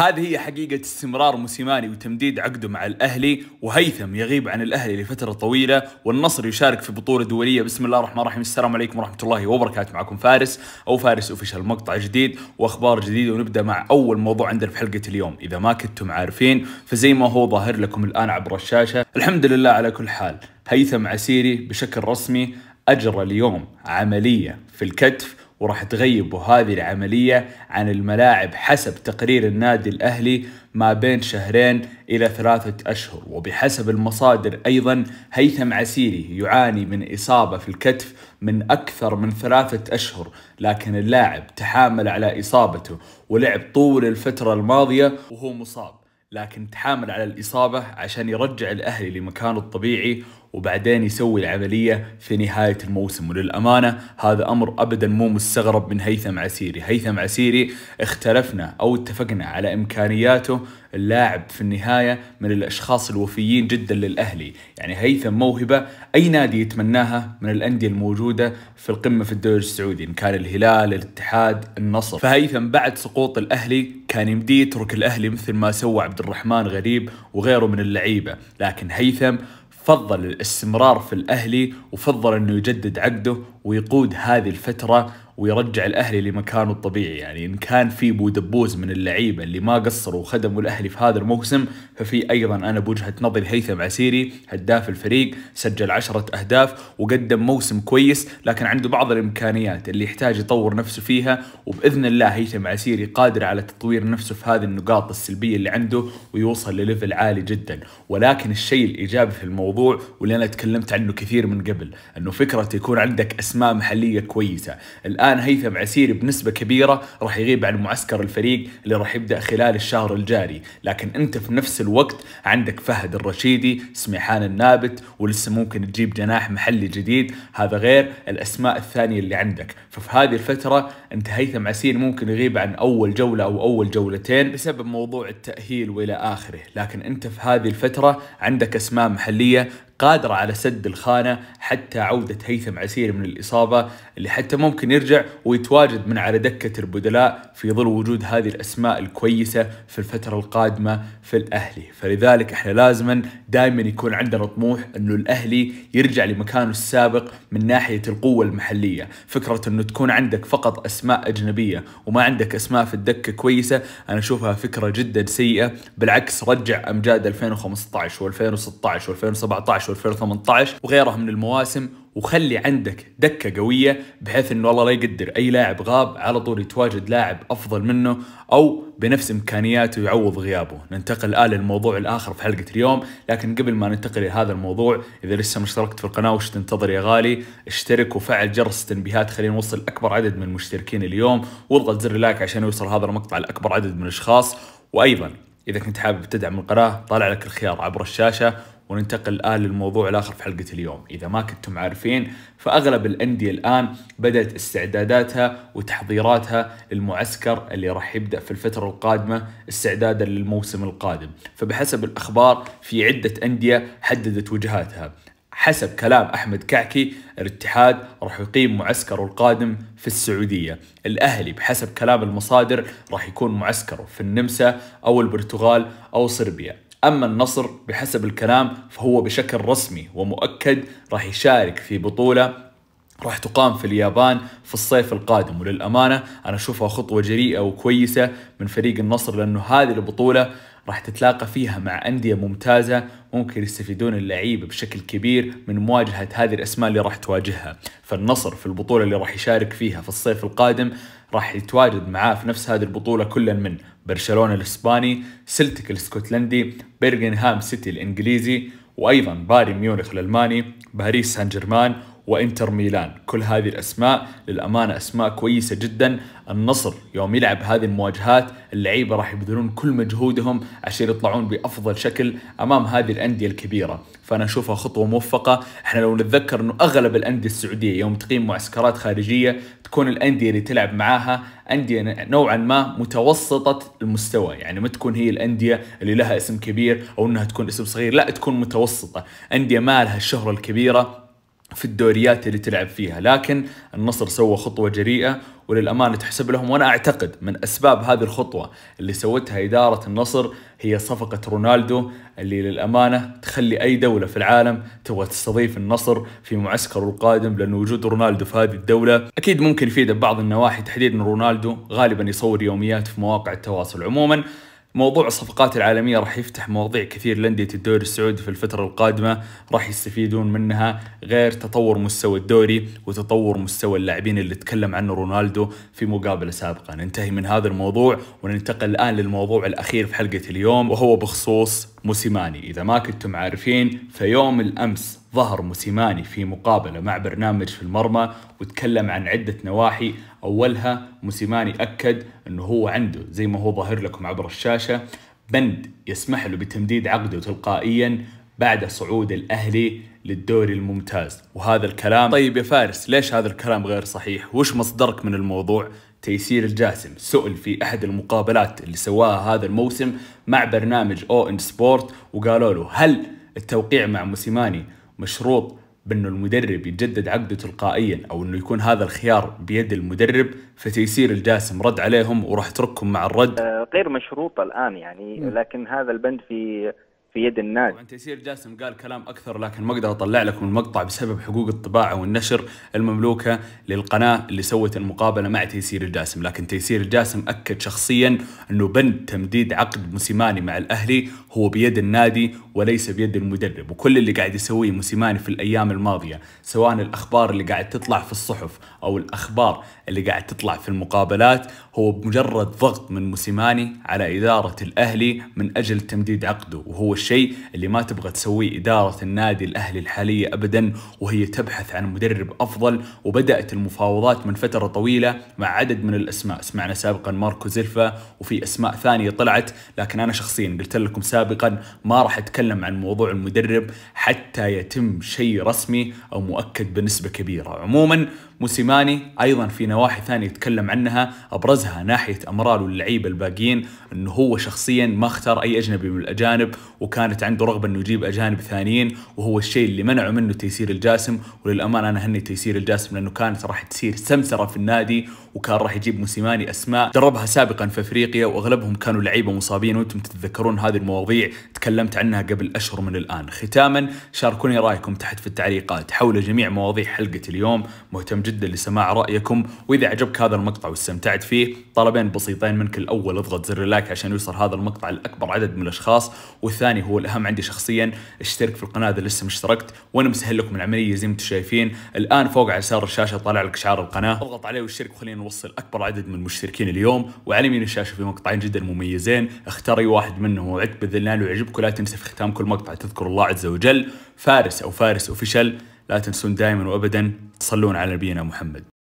هذه هي حقيقة استمرار موسيماني وتمديد عقده مع الأهلي وهيثم يغيب عن الأهلي لفترة طويلة والنصر يشارك في بطولة دولية بسم الله الرحمن الرحيم السلام عليكم ورحمة الله وبركاته معكم فارس أو فارس أوفيشال مقطع جديد وأخبار جديدة ونبدأ مع أول موضوع عندنا في حلقة اليوم إذا ما كنتم عارفين فزي ما هو ظاهر لكم الآن عبر الشاشة الحمد لله على كل حال هيثم عسيري بشكل رسمي أجرى اليوم عملية في الكتف وراح تغيبوا هذه العملية عن الملاعب حسب تقرير النادي الأهلي ما بين شهرين إلى ثلاثة أشهر وبحسب المصادر أيضا هيثم عسيري يعاني من إصابة في الكتف من أكثر من ثلاثة أشهر لكن اللاعب تحامل على إصابته ولعب طول الفترة الماضية وهو مصاب لكن تحامل على الإصابة عشان يرجع الأهلي لمكانه الطبيعي وبعدين يسوي العملية في نهاية الموسم وللأمانة هذا أمر أبدا مو مستغرب من هيثم عسيري هيثم عسيري اختلفنا أو اتفقنا على إمكانياته اللاعب في النهاية من الأشخاص الوفيين جدا للأهلي يعني هيثم موهبة أي نادي يتمناها من الأندية الموجودة في القمة في الدوري السعودي إن كان الهلال الاتحاد النصر فهيثم بعد سقوط الأهلي كان يمديه يترك الأهلي مثل ما سوى عبد الرحمن غريب وغيره من اللعيبة لكن هيثم فضل الاستمرار في الأهلي وفضل أنه يجدد عقده ويقود هذه الفترة ويرجع الاهلي لمكانه الطبيعي يعني ان كان في بو دبوز من اللعيبه اللي ما قصروا وخدموا الاهلي في هذا الموسم ففي ايضا انا بوجهه نظري هيثم عسيري هداف الفريق سجل عشرة اهداف وقدم موسم كويس لكن عنده بعض الامكانيات اللي يحتاج يطور نفسه فيها وباذن الله هيثم عسيري قادر على تطوير نفسه في هذه النقاط السلبيه اللي عنده ويوصل لليفل عالي جدا ولكن الشيء الايجابي في الموضوع واللي انا تكلمت عنه كثير من قبل انه فكره يكون عندك اسماء محليه كويسه الان الآن هيثم عسيري بنسبة كبيرة راح يغيب عن معسكر الفريق اللي راح يبدأ خلال الشهر الجاري لكن أنت في نفس الوقت عندك فهد الرشيدي سميحان النابت ولسه ممكن تجيب جناح محلي جديد هذا غير الأسماء الثانية اللي عندك ففي هذه الفترة أنت هيثم عسيري ممكن يغيب عن أول جولة أو أول جولتين بسبب موضوع التأهيل وإلى آخره لكن أنت في هذه الفترة عندك أسماء محلية قادرة على سد الخانة حتى عودة هيثم عسير من الإصابة اللي حتى ممكن يرجع ويتواجد من على دكة البدلاء في ظل وجود هذه الأسماء الكويسة في الفترة القادمة في الأهلي فلذلك احنا لازما دائما يكون عندنا طموح أنه الأهلي يرجع لمكانه السابق من ناحية القوة المحلية فكرة أنه تكون عندك فقط أسماء أجنبية وما عندك أسماء في الدكة كويسة أنا أشوفها فكرة جدا سيئة بالعكس رجع أمجاد 2015 و2016 و2017 و2018 وغيرها من المواسم وخلي عندك دكة قوية بحيث انه والله لا يقدر اي لاعب غاب على طول يتواجد لاعب افضل منه او بنفس امكانياته يعوض غيابه ننتقل الان آه للموضوع الاخر في حلقة اليوم لكن قبل ما ننتقل لهذا الموضوع اذا لسه ما اشتركت في القناة وش تنتظر يا غالي اشترك وفعل جرس التنبيهات خلينا نوصل اكبر عدد من المشتركين اليوم واضغط زر لايك عشان يوصل هذا المقطع لاكبر عدد من الاشخاص وايضا اذا كنت حابب تدعم القناه طالع لك الخيار عبر الشاشه وننتقل الآن للموضوع الآخر في حلقة اليوم إذا ما كنتم عارفين فأغلب الأندية الآن بدأت استعداداتها وتحضيراتها للمعسكر اللي راح يبدأ في الفترة القادمة استعدادا للموسم القادم فبحسب الأخبار في عدة أندية حددت وجهاتها حسب كلام احمد كعكي الاتحاد راح يقيم معسكره القادم في السعوديه، الاهلي بحسب كلام المصادر راح يكون معسكره في النمسا او البرتغال او صربيا، أما النصر بحسب الكلام فهو بشكل رسمي ومؤكد راح يشارك في بطولة راح تقام في اليابان في الصيف القادم وللأمانة أنا أشوفها خطوة جريئة وكويسة من فريق النصر لأنه هذه البطولة راح تتلاقى فيها مع أندية ممتازة ممكن يستفيدون اللعيبة بشكل كبير من مواجهة هذه الأسماء اللي راح تواجهها فالنصر في البطولة اللي راح يشارك فيها في الصيف القادم راح يتواجد معاه في نفس هذه البطولة كل من برشلونة الإسباني سلتك الاسكتلندي بيرغنهام سيتي الإنجليزي وأيضا بايرن ميونخ الألماني باريس سان جيرمان وانتر ميلان كل هذه الاسماء للامانه اسماء كويسه جدا النصر يوم يلعب هذه المواجهات اللعيبه راح يبذلون كل مجهودهم عشان يطلعون بافضل شكل امام هذه الانديه الكبيره فانا اشوفها خطوه موفقه احنا لو نتذكر انه اغلب الانديه السعوديه يوم تقيم معسكرات خارجيه تكون الانديه اللي تلعب معاها انديه نوعا ما متوسطه المستوى يعني ما تكون هي الانديه اللي لها اسم كبير او انها تكون اسم صغير لا تكون متوسطه انديه ما لها الشهره الكبيره في الدوريات اللي تلعب فيها لكن النصر سوى خطوة جريئة وللأمانة تحسب لهم وأنا أعتقد من أسباب هذه الخطوة اللي سوتها إدارة النصر هي صفقة رونالدو اللي للأمانة تخلي أي دولة في العالم تبغى تستضيف النصر في معسكره القادم لأن وجود رونالدو في هذه الدولة أكيد ممكن يفيده ببعض النواحي تحديدا رونالدو غالبا يصور يوميات في مواقع التواصل عموما موضوع الصفقات العالمية راح يفتح مواضيع كثير لأندية الدوري السعودي في الفترة القادمة راح يستفيدون منها غير تطور مستوى الدوري وتطور مستوى اللاعبين اللي تكلم عنه رونالدو في مقابلة سابقة ننتهي من هذا الموضوع وننتقل الآن للموضوع الأخير في حلقة اليوم وهو بخصوص موسيماني إذا ما كنتم عارفين فيوم الأمس ظهر موسيماني في مقابلة مع برنامج في المرمى وتكلم عن عدة نواحي أولها موسيماني أكد أنه هو عنده زي ما هو ظاهر لكم عبر الشاشة بند يسمح له بتمديد عقده تلقائيا بعد صعود الأهلي للدوري الممتاز وهذا الكلام طيب يا فارس ليش هذا الكلام غير صحيح وش مصدرك من الموضوع تيسير الجاسم سئل في احد المقابلات اللي سواها هذا الموسم مع برنامج او ان سبورت وقالوا له هل التوقيع مع موسيماني مشروط بانه المدرب يتجدد عقده تلقائيا او انه يكون هذا الخيار بيد المدرب فتيسير الجاسم رد عليهم وراح يتركهم مع الرد آه، غير مشروطه الان يعني لكن هذا البند في في يد الناس وانت يصير جاسم قال كلام اكثر لكن ما اقدر اطلع لكم المقطع بسبب حقوق الطباعه والنشر المملوكه للقناه اللي سوت المقابله مع تيسير الجاسم لكن تيسير الجاسم اكد شخصيا انه بند تمديد عقد موسيماني مع الاهلي هو بيد النادي وليس بيد المدرب وكل اللي قاعد يسويه موسيماني في الايام الماضيه سواء الاخبار اللي قاعد تطلع في الصحف او الاخبار اللي قاعد تطلع في المقابلات هو مجرد ضغط من موسيماني على اداره الاهلي من اجل تمديد عقده وهو الشيء اللي ما تبغى تسويه إدارة النادي الأهلي الحالية أبدا وهي تبحث عن مدرب أفضل وبدأت المفاوضات من فترة طويلة مع عدد من الأسماء سمعنا سابقا ماركو زلفا وفي أسماء ثانية طلعت لكن أنا شخصيا قلت لكم سابقا ما راح أتكلم عن موضوع المدرب حتى يتم شيء رسمي أو مؤكد بنسبة كبيرة عموما موسيماني ايضا في نواحي ثانيه يتكلم عنها ابرزها ناحيه امرال واللعيبه الباقيين انه هو شخصيا ما اختار اي اجنبي من الاجانب وكانت عنده رغبه انه يجيب اجانب ثانيين وهو الشيء اللي منعه منه تيسير الجاسم وللامانه انا هني تيسير الجاسم لانه كانت راح تصير سمسره في النادي وكان راح يجيب موسيماني اسماء دربها سابقا في افريقيا واغلبهم كانوا لعيبه مصابين وانتم تتذكرون هذه المواضيع تكلمت عنها قبل اشهر من الان ختاما شاركوني رايكم تحت في التعليقات حول جميع مواضيع حلقه اليوم مهتم جدا لسماع رايكم واذا عجبك هذا المقطع واستمتعت فيه طلبين بسيطين منك الاول اضغط زر اللايك عشان يوصل هذا المقطع لاكبر عدد من الاشخاص والثاني هو الاهم عندي شخصيا اشترك في القناه اذا لسه مشتركت وانا مسهل لكم العمليه زي ما انتم شايفين الان فوق على يسار الشاشه طالع لك شعار القناه اضغط عليه واشترك وخلينا يوصل أكبر عدد من المشتركين اليوم وعلى يمين الشاشة في مقطعين جدا مميزين اختاري واحد منهم وعد بإذن الله ويعجبكم لا تنسى في ختام كل مقطع تذكر الله عز وجل فارس أو فارس فشل لا تنسون دائما وأبدا تصلون على نبينا محمد